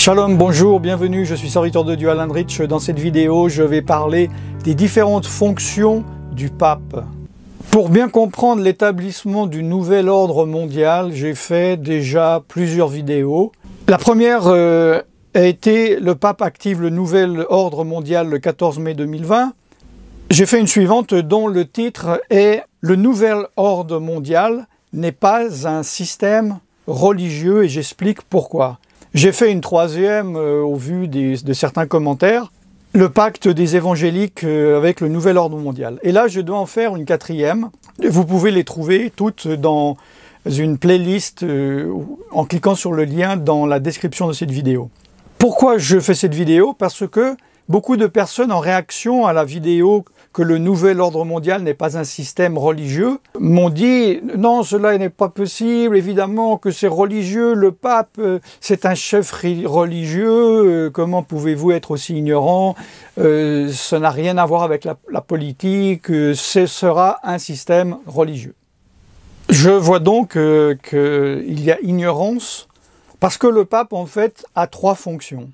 Shalom, bonjour, bienvenue, je suis serviteur de Dieu Alain Rich. Dans cette vidéo, je vais parler des différentes fonctions du pape. Pour bien comprendre l'établissement du nouvel ordre mondial, j'ai fait déjà plusieurs vidéos. La première euh, a été Le pape active le nouvel ordre mondial le 14 mai 2020. J'ai fait une suivante dont le titre est Le nouvel ordre mondial n'est pas un système religieux et j'explique pourquoi. J'ai fait une troisième euh, au vu de certains commentaires, le pacte des évangéliques euh, avec le nouvel ordre mondial. Et là, je dois en faire une quatrième. Vous pouvez les trouver toutes dans une playlist euh, en cliquant sur le lien dans la description de cette vidéo. Pourquoi je fais cette vidéo Parce que Beaucoup de personnes, en réaction à la vidéo que le nouvel ordre mondial n'est pas un système religieux, m'ont dit non, cela n'est pas possible, évidemment que c'est religieux, le pape, euh, c'est un chef religieux, euh, comment pouvez-vous être aussi ignorant euh, Ça n'a rien à voir avec la, politique, ce sera un système religieux. Je vois donc qu'il y a ignorance, parce que le pape, en fait, a trois fonctions.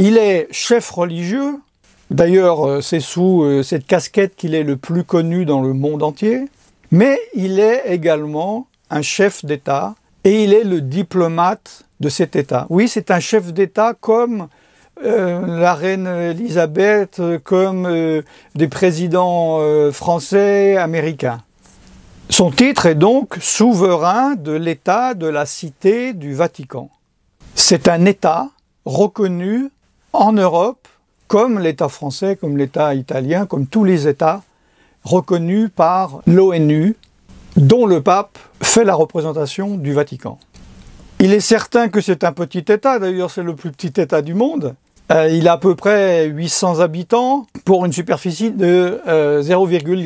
Il est chef religieux. D'ailleurs, euh, c'est sous euh, cette casquette qu'il est le plus connu dans le monde entier. Mais il est également un chef d'État et il est le diplomate de cet État. Oui, c'est un chef d'État comme euh, la reine Elisabeth, comme des présidents français, américains. Son titre est donc souverain de l'État de la Cité du Vatican. C'est un État reconnu en Europe, comme l'État français, comme l'État italien, comme tous les États, reconnus par l'ONU, dont le pape fait la représentation du Vatican. Il est certain que c'est un petit État, d'ailleurs c'est le plus petit État du monde. Euh, il a à peu près 800 habitants pour une superficie de 0,44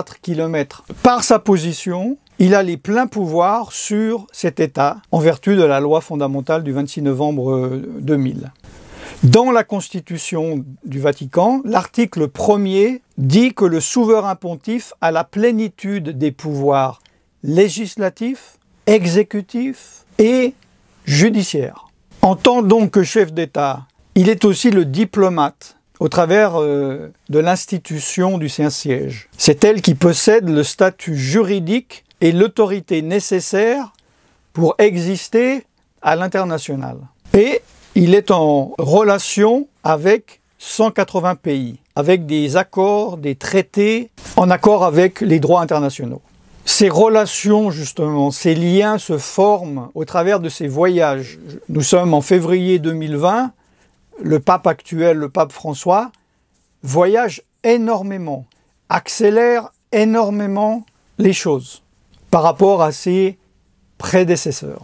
euh, km. Par sa position, il a les pleins pouvoirs sur cet État en vertu de la loi fondamentale du 26 novembre 2000. Euh, dans la Constitution du Vatican, l'article 1er dit que le souverain pontife a la plénitude des pouvoirs législatifs, exécutifs et judiciaires. En tant donc que chef d'État, il est aussi le diplomate au travers euh, de l'institution du Saint-Siège. C'est elle qui possède le statut juridique et l'autorité nécessaire pour exister à l'international. Et il est en relation avec 180 pays, avec des accords, des traités, en accord avec les droits internationaux. Ces relations, justement, ces liens se forment au travers de ces voyages. Nous sommes en février 2020, le pape actuel, le pape François, voyage énormément, accélère énormément les choses par rapport à ses prédécesseurs.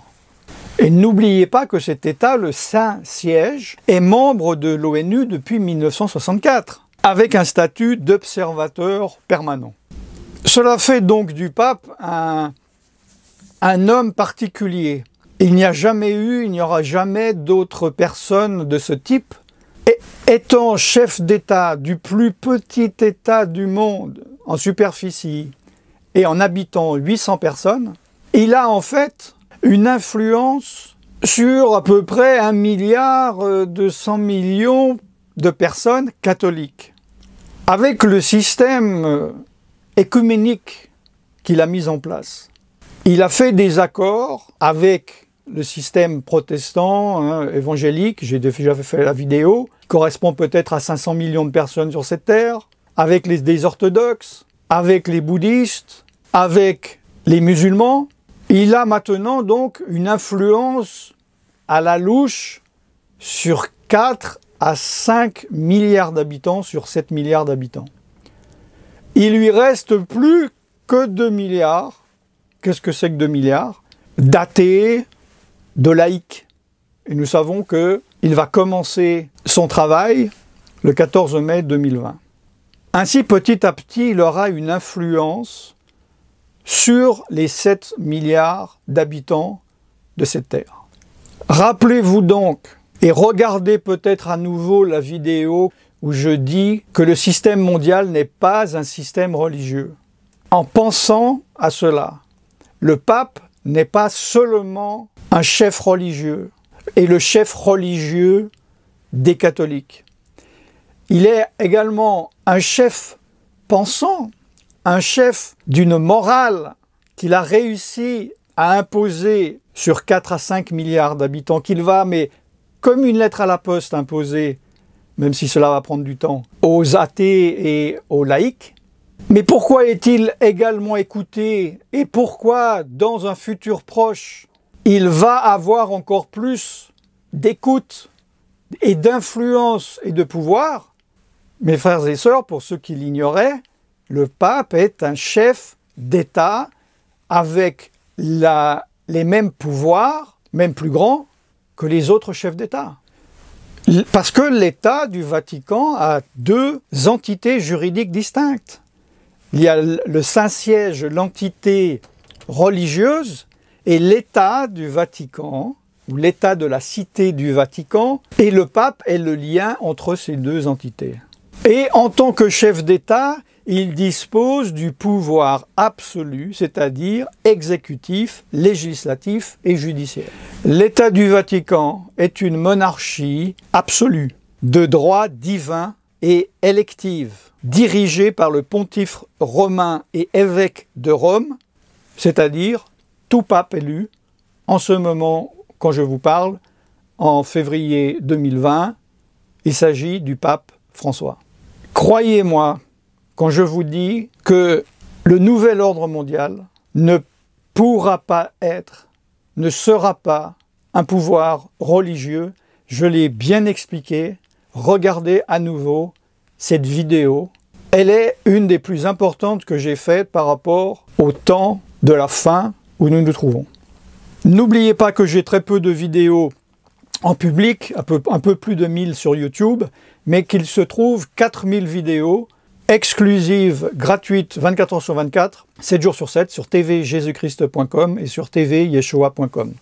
Et n'oubliez pas que cet État, le Saint-Siège, est membre de l'ONU depuis 1964, avec un statut d'observateur permanent. Cela fait donc du pape un, un homme particulier. Il n'y a jamais eu, il n'y aura jamais d'autres personnes de ce type. Et étant chef d'État du plus petit État du monde en superficie et en habitant 800 personnes, il a en fait une influence sur à peu près un milliard euh, de cent millions de personnes catholiques. Avec le système euh, écuménique qu'il a mis en place, il a fait des accords avec le système protestant hein, évangélique, j'ai déjà fait la vidéo, qui correspond peut-être à 500 millions de personnes sur cette terre, avec les orthodoxes, avec les bouddhistes, avec les musulmans, il a maintenant donc une influence à la louche sur 4 à 5 milliards d'habitants sur 7 milliards d'habitants. Il lui reste plus que 2 milliards. Qu'est-ce que c'est que 2 milliards D'athées, de laïcs. Et nous savons que il va commencer son travail le 14 mai 2020. Ainsi, petit à petit, il aura une influence sur les 7 milliards d'habitants de cette Terre. Rappelez-vous donc et regardez peut-être à nouveau la vidéo où je dis que le système mondial n'est pas un système religieux. En pensant à cela, le pape n'est pas seulement un chef religieux et le chef religieux des catholiques. Il est également un chef pensant un chef d'une morale qu'il a réussi à imposer sur 4 à 5 milliards d'habitants, qu'il va, mais comme une lettre à la poste imposée, même si cela va prendre du temps, aux athées et aux laïcs. Mais pourquoi est-il également écouté et pourquoi, dans un futur proche, il va avoir encore plus d'écoute et d'influence et de pouvoir Mes frères et sœurs, pour ceux qui l'ignoraient, le pape est un chef d'État avec les mêmes pouvoirs, même plus grands, que les autres chefs d'État. Parce que l'État du Vatican a deux entités juridiques distinctes. Il y a le Saint-Siège, l'entité religieuse, et l'État du Vatican, ou l'État de la cité du Vatican, et le pape est le lien entre ces deux entités. Et en tant que chef d'État, il dispose du pouvoir absolu, c'est-à-dire exécutif, législatif et judiciaire. L'État du Vatican est une monarchie absolue, de droit divin et élective, dirigée par le pontife romain et évêque de Rome, c'est-à-dire tout pape élu, en ce moment, quand je vous parle, en février 2020, il s'agit du pape François. Croyez-moi, quand je vous dis que le nouvel ordre mondial ne pourra pas être, ne sera pas un pouvoir religieux. Je l'ai bien expliqué. Regardez à nouveau cette vidéo. Elle est une des plus importantes que j'ai faites par rapport au temps de la fin où nous nous trouvons. N'oubliez pas que j'ai très peu de vidéos en public, un peu, un peu plus de 1000 sur YouTube, mais qu'il se trouve 4000 vidéos exclusive, gratuite, 24 heures sur 24, 7 jours sur 7, sur tvjésuschrist.com et sur tvyeshua.com.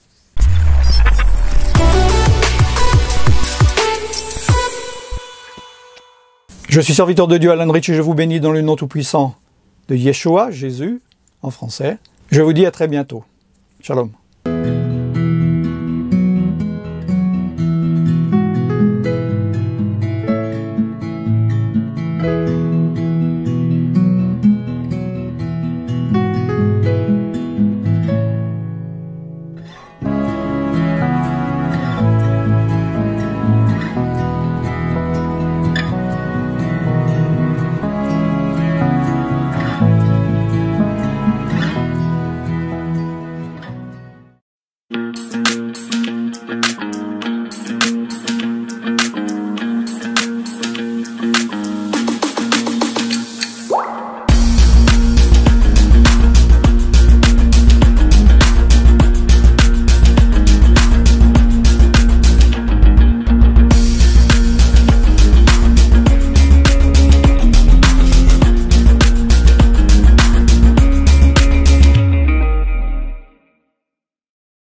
Je suis serviteur de Dieu Alan Rich et je vous bénis dans le nom tout-puissant de Yeshua, Jésus, en français. Je vous dis à très bientôt. Shalom.